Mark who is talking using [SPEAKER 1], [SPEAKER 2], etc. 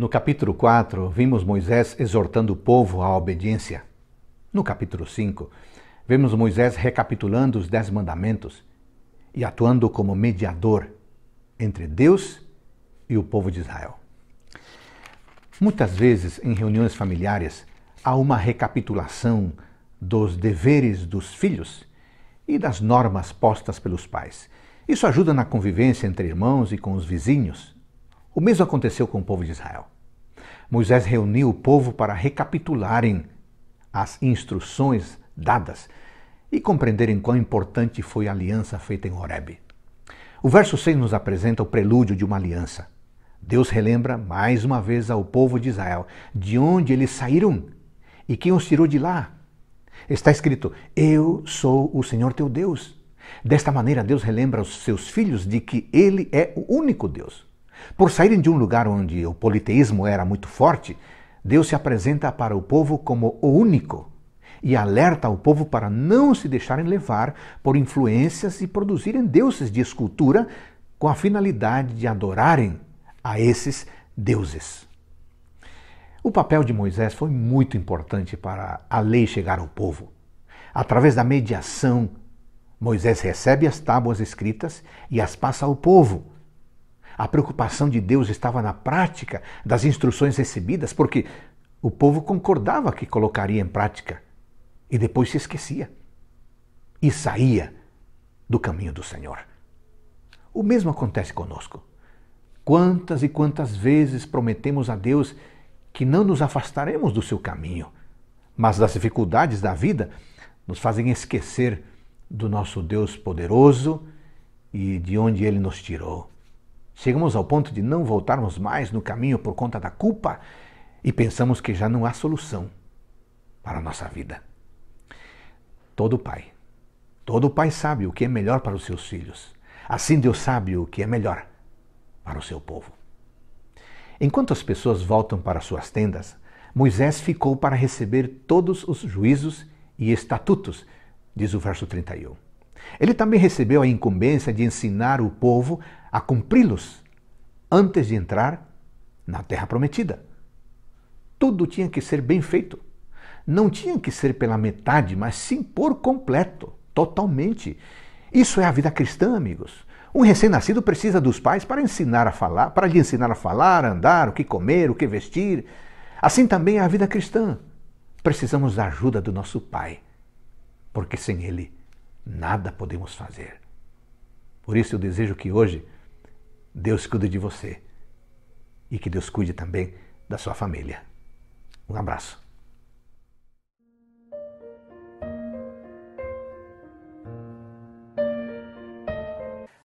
[SPEAKER 1] No capítulo 4, vimos Moisés exortando o povo à obediência. No capítulo 5, vemos Moisés recapitulando os Dez Mandamentos e atuando como mediador entre Deus e o povo de Israel. Muitas vezes, em reuniões familiares, há uma recapitulação dos deveres dos filhos e das normas postas pelos pais. Isso ajuda na convivência entre irmãos e com os vizinhos. O mesmo aconteceu com o povo de Israel. Moisés reuniu o povo para recapitularem as instruções dadas e compreenderem quão importante foi a aliança feita em Horeb. O verso 6 nos apresenta o prelúdio de uma aliança. Deus relembra mais uma vez ao povo de Israel de onde eles saíram e quem os tirou de lá. Está escrito: Eu sou o Senhor teu Deus. Desta maneira, Deus relembra aos seus filhos de que Ele é o único Deus. Por saírem de um lugar onde o politeísmo era muito forte, Deus se apresenta para o povo como o único e alerta o povo para não se deixarem levar por influências e produzirem deuses de escultura com a finalidade de adorarem a esses deuses. O papel de Moisés foi muito importante para a lei chegar ao povo. Através da mediação, Moisés recebe as tábuas escritas e as passa ao povo a preocupação de Deus estava na prática das instruções recebidas, porque o povo concordava que colocaria em prática e depois se esquecia e saía do caminho do Senhor. O mesmo acontece conosco. Quantas e quantas vezes prometemos a Deus que não nos afastaremos do seu caminho, mas das dificuldades da vida nos fazem esquecer do nosso Deus poderoso e de onde ele nos tirou. Chegamos ao ponto de não voltarmos mais no caminho por conta da culpa e pensamos que já não há solução para a nossa vida. Todo pai, todo pai sabe o que é melhor para os seus filhos. Assim Deus sabe o que é melhor para o seu povo. Enquanto as pessoas voltam para suas tendas, Moisés ficou para receber todos os juízos e estatutos, diz o verso 31. Ele também recebeu a incumbência de ensinar o povo a cumpri-los antes de entrar na terra prometida. Tudo tinha que ser bem feito. Não tinha que ser pela metade, mas sim por completo, totalmente. Isso é a vida cristã, amigos. Um recém-nascido precisa dos pais para ensinar a falar, para lhe ensinar a falar, andar, o que comer, o que vestir. Assim também é a vida cristã. Precisamos da ajuda do nosso Pai, porque sem Ele nada podemos fazer. Por isso eu desejo que hoje Deus cuide de você e que Deus cuide também da sua família. Um abraço.